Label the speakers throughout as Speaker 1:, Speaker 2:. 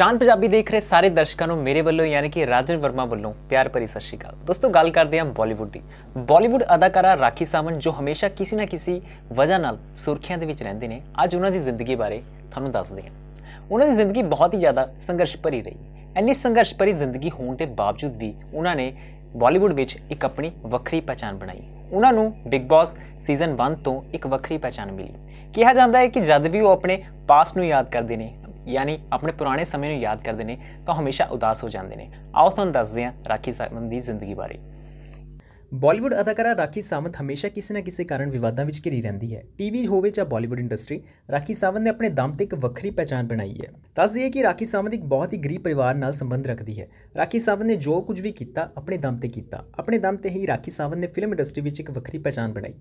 Speaker 1: ਚਾਨ ਪੰਜਾਬੀ ਦੇਖ ਰਹੇ ਸਾਰੇ ਦਰਸ਼ਕਾਂ ਨੂੰ ਮੇਰੇ ਵੱਲੋਂ ਯਾਨੀ ਕਿ ਰਾਜਨ ਵਰਮਾ ਵੱਲੋਂ ਪਿਆਰ ਭਰੀ ਸਤਿ ਸ਼੍ਰੀ ਅਕਾਲ ਦੋਸਤੋ ਗੱਲ ਕਰਦੇ ਹਾਂ ਬਾਲੀਵੁੱਡ ਦੀ ਬਾਲੀਵੁੱਡ ਅਦਾਕਾਰਾ ਰਾਖੀ ਸਾਵੰਤ ਜੋ ਹਮੇਸ਼ਾ ਕਿਸੇ ਨਾ ਕਿਸੇ ਵਜ੍ਹਾ ਨਾਲ ਸੁਰਖੀਆਂ ਦੇ ਵਿੱਚ ਰਹਿੰਦੇ ਨੇ ਅੱਜ ਉਹਨਾਂ ਦੀ ਜ਼ਿੰਦਗੀ ਬਾਰੇ ਤੁਹਾਨੂੰ ਦੱਸਦੇ ਹਾਂ ਉਹਨਾਂ ਦੀ ਜ਼ਿੰਦਗੀ ਬਹੁਤ ਹੀ ਜ਼ਿਆਦਾ ਸੰਘਰਸ਼ ਭਰੀ ਰਹੀ ਐਨੀ ਸੰਘਰਸ਼ ਭਰੀ ਜ਼ਿੰਦਗੀ ਹੋਣ ਦੇ ਬਾਵਜੂਦ ਵੀ ਉਹਨਾਂ ਨੇ ਬਾਲੀਵੁੱਡ ਵਿੱਚ ਇੱਕ ਆਪਣੀ ਵੱਖਰੀ ਪਛਾਣ ਬਣਾਈ ਉਹਨਾਂ ਨੂੰ ਬਿਗ ਬਾਸ ਸੀਜ਼ਨ 1 ਤੋਂ ਇੱਕ ਵੱਖਰੀ ਪਛਾਣ ਮਿਲੀ ਕਿਹਾ ਜਾਂਦਾ ਹੈ ਕਿ ਜਦ ਵੀ ਉਹ ਆਪਣੇ ਪਾਸ ਨੂੰ ਯਾਦ ਕਰਦੇ ਨੇ ਯਾਨੀ ਆਪਣੇ ਪੁਰਾਣੇ ਸਮੇਂ ਨੂੰ ਯਾਦ ਕਰਦੇ ਨੇ ਤਾਂ ਹਮੇਸ਼ਾ ਉਦਾਸ ਹੋ ਜਾਂਦੇ ਨੇ ਆਓ ਤੁਹਾਨੂੰ ਦੱਸਦੇ ਹਾਂ ਰਾਖੀ ਸਾਵੰਤ ਦੀ ਜ਼ਿੰਦਗੀ ਬਾਰੇ ਬਾਲੀਵੁੱਡ ਅਦਾਕਾਰਾ ਰਾਖੀ ਸਾਵੰਤ ਹਮੇਸ਼ਾ ਕਿਸੇ ਨਾ ਕਿਸੇ ਕਾਰਨ ਵਿਵਾਦਾਂ ਵਿੱਚ ਘਿਰੀ ਰਹਿੰਦੀ ਹੈ ਟੀਵੀ ਹੋਵੇ ਜਾਂ ਬਾਲੀਵੁੱਡ ਇੰਡਸਟਰੀ ਰਾਖੀ ਸਾਵੰਤ ਨੇ ਆਪਣੇ ਦਮ ਤੇ ਇੱਕ ਵੱਖਰੀ ਪਛਾਣ ਬਣਾਈ ਹੈ ਦੱਸ ਦਈਏ ਕਿ ਰਾਖੀ ਸਾਵੰਤ ਇੱਕ ਬਹੁਤ ਹੀ ਗਰੀਬ ਪਰਿਵਾਰ ਨਾਲ ਸੰਬੰਧ ਰੱਖਦੀ ਹੈ ਰਾਖੀ ਸਾਵੰਤ ਨੇ ਜੋ ਕੁਝ ਵੀ ਕੀਤਾ ਆਪਣੇ ਦਮ ਤੇ ਕੀਤਾ ਆਪਣੇ ਦਮ ਤੇ ਹੀ ਰਾਖੀ ਸਾਵੰਤ ਨੇ ਫਿਲਮ ਇੰਡਸਟਰੀ ਵਿੱਚ ਇੱਕ ਵੱਖਰੀ ਪਛਾਣ ਬਣਾਈ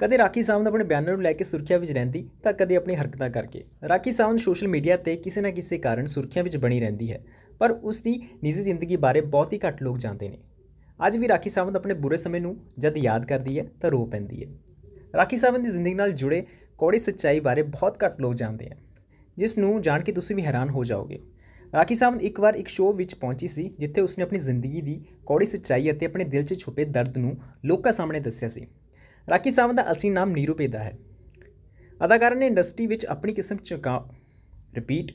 Speaker 1: ਕਦੇ ਰਾਖੀ ਸਾਵੰਤ ਆਪਣੇ ਬਿਆਨਾਂ ਨੂੰ ਲੈ ਕੇ ਸੁਰਖੀਆਂ ਵਿੱਚ ਰਹਿੰਦੀ ਤਾਂ ਕਦੇ ਆਪਣੀ ਹਰਕਤਾਂ ਕਰਕੇ ਰਾਖੀ ਸਾਵੰਤ ਸੋਸ਼ਲ ਮੀਡੀਆ ਤੇ ਕਿਸੇ ਨਾ ਕਿਸੇ ਕਾਰਨ ਸੁਰਖੀਆਂ ਵਿੱਚ ਬਣੀ ਰਹਿੰਦੀ ਹੈ ਪਰ ਉਸ ਦੀ ਨਿੱਜੀ ਜ਼ਿੰਦਗੀ ਬਾਰੇ ਬਹੁਤ ਹੀ ਘੱਟ ਲੋਕ ਜਾਣਦੇ ਨੇ ਅੱਜ ਵੀ ਰਾਖੀ ਸਾਵੰਤ ਆਪਣੇ ਬੁਰੇ ਸਮੇਂ ਨੂੰ ਜਦ ਯਾਦ ਕਰਦੀ ਹੈ ਤਾਂ ਰੋ ਪੈਂਦੀ ਹੈ ਰਾਖੀ ਸਾਵੰਤ ਦੀ ਜ਼ਿੰਦਗੀ ਨਾਲ ਜੁੜੇ ਕੌੜੀ ਸੱਚਾਈ ਬਾਰੇ ਬਹੁਤ ਘੱਟ ਲੋਕ ਜਾਣਦੇ ਹਨ ਜਿਸ ਨੂੰ ਜਾਣ ਕੇ ਤੁਸੀਂ ਵੀ ਹੈਰਾਨ ਹੋ ਜਾਓਗੇ ਰਾਖੀ ਸਾਵੰਤ ਇੱਕ ਵਾਰ ਇੱਕ ਸ਼ੋਅ ਵਿੱਚ ਪਹੁੰਚੀ ਸੀ ਜਿੱਥੇ ਉਸਨੇ ਆਪਣੀ ਜ਼ਿੰਦਗੀ ਦੀ ਕੌੜੀ ਸੱਚਾਈ ਅਤੇ ਆਪਣੇ ਦਿਲ 'ਚ ਛੁਪੇ ਦਰਦ ਨੂੰ ਲੋਕਾਂ ਸਾਹਮਣੇ ਦੱਸਿਆ ਸੀ ਰਾਕੀ ਸਾਵੰਤ ਦਾ ਅਸਲੀ ਨਾਮ ਨੀਰੂ ਪੇਦਾ ਹੈ ਅਦਾਕਾਰ ਨੇ ਇੰਡਸਟਰੀ ਵਿੱਚ ਆਪਣੀ ਕਿਸਮ ਚਮਕਾ ਰਿਪੀਟ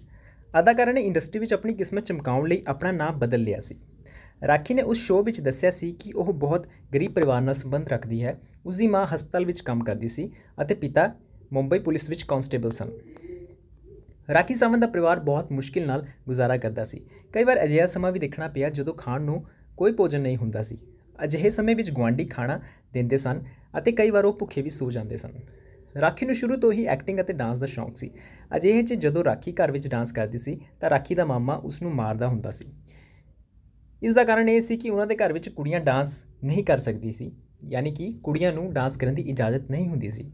Speaker 1: ਅਦਾਕਾਰ ਨੇ ਇੰਡਸਟਰੀ ਵਿੱਚ ਆਪਣੀ ਕਿਸਮ ਚਮਕਾਉਣ ਲਈ ਆਪਣਾ ਨਾਮ ਬਦਲ ਲਿਆ ਸੀ ਰਾਖੀ ਨੇ ਉਸ ਸ਼ੋਅ ਵਿੱਚ ਦੱਸਿਆ ਸੀ ਕਿ ਉਹ ਬਹੁਤ ਗਰੀਬ ਪਰਿਵਾਰ ਨਾਲ ਸੰਬੰਧ ਰੱਖਦੀ ਹੈ ਉਸ ਦੀ ਮਾਂ ਹਸਪਤਾਲ ਵਿੱਚ ਕੰਮ ਕਰਦੀ ਸੀ ਅਤੇ ਪਿਤਾ ਮੁੰਬਈ ਪੁਲਿਸ ਵਿੱਚ ਕਾਂਸਟੇਬਲ ਸਨ ਰਾਖੀ ਸਾਵੰਤ ਦਾ ਪਰਿਵਾਰ ਬਹੁਤ ਮੁਸ਼ਕਿਲ ਨਾਲ ਗੁਜ਼ਾਰਾ ਕਰਦਾ ਸੀ ਕਈ ਵਾਰ ਅਜਿਹਾ ਸਮਾਂ ਵੀ ਦੇਖਣਾ ਪਿਆ ਜਦੋਂ ਖਾਣ ਨੂੰ ਕੋਈ ਭੋਜਨ ਨਹੀਂ ਹੁੰਦਾ ਸੀ ਅਜਿਹੇ ਸਮੇਂ ਵਿੱਚ ਗਵਾਂਢੀ ਖਾਣਾ ਦਿੰਦੇ ਸਨ ਅਤੇ ਕਈ ਵਾਰ ਉਹ ਭੁੱਖੇ ਵੀ ਸੌ ਜਾਂਦੇ ਸਨ ਰਾਖੀ ਨੂੰ ਸ਼ੁਰੂ ਤੋਂ ਹੀ ਐਕਟਿੰਗ ਅਤੇ ਡਾਂਸ ਦਾ ਸ਼ੌਂਕ ਸੀ ਅਜਿਹੇ 'ਚ ਜਦੋਂ ਰਾਖੀ ਘਰ ਵਿੱਚ ਡਾਂਸ ਕਰਦੀ ਸੀ ਤਾਂ ਰਾਖੀ ਦਾ ਮਾਮਾ ਉਸ ਨੂੰ ਮਾਰਦਾ ਹੁੰਦਾ ਸੀ ਇਸ ਦਾ ਕਾਰਨ ਇਹ ਸੀ ਕਿ ਉਹਨਾਂ ਦੇ ਘਰ ਵਿੱਚ ਕੁੜੀਆਂ ਡਾਂਸ ਨਹੀਂ ਕਰ ਸਕਦੀ ਸੀ ਯਾਨੀ ਕਿ ਕੁੜੀਆਂ ਨੂੰ ਡਾਂਸ ਕਰਨ ਦੀ ਇਜਾਜ਼ਤ ਨਹੀਂ ਹੁੰਦੀ ਸੀ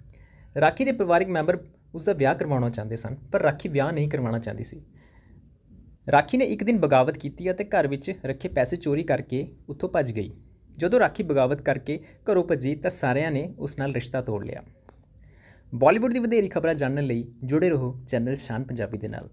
Speaker 1: ਰਾਖੀ ਦੇ ਪਰਿਵਾਰਕ ਮੈਂਬਰ ਉਸ ਦਾ ਵਿਆਹ ਕਰਵਾਉਣਾ ਚਾਹੁੰਦੇ ਸਨ ਪਰ ਰਾਖੀ ਵਿਆਹ ਨਹੀਂ ਕਰਵਾਉਣਾ ਚਾਹੁੰਦੀ ਸੀ ਰਾਖੀ ਨੇ ਇੱਕ ਦਿਨ ਬਗਾਵਤ ਕੀਤੀ ਅਤੇ ਘਰ ਵਿੱਚ ਰੱਖੇ ਪੈਸੇ ਚੋਰੀ ਕਰਕੇ ਉੱਥੋਂ ਭੱਜ ਗਈ ਜਦੋਂ ਰਾਖੀ ਬਗਾਵਤ ਕਰਕੇ ਘਰੋਂ ਭੱਜੀ ਤਾਂ ਸਾਰਿਆਂ ਨੇ ਉਸ ਨਾਲ ਰਿਸ਼ਤਾ ਤੋੜ ਲਿਆ ਬਾਲੀਵੁੱਡ ਦੀ ਵਧੇਰੀ ਖਬਰਾਂ ਜਾਣਨ ਲਈ ਜੁੜੇ ਰਹੋ ਚੈਨਲ ਸ਼ਾਨ ਪੰਜਾਬੀ ਦੇ ਨਾਲ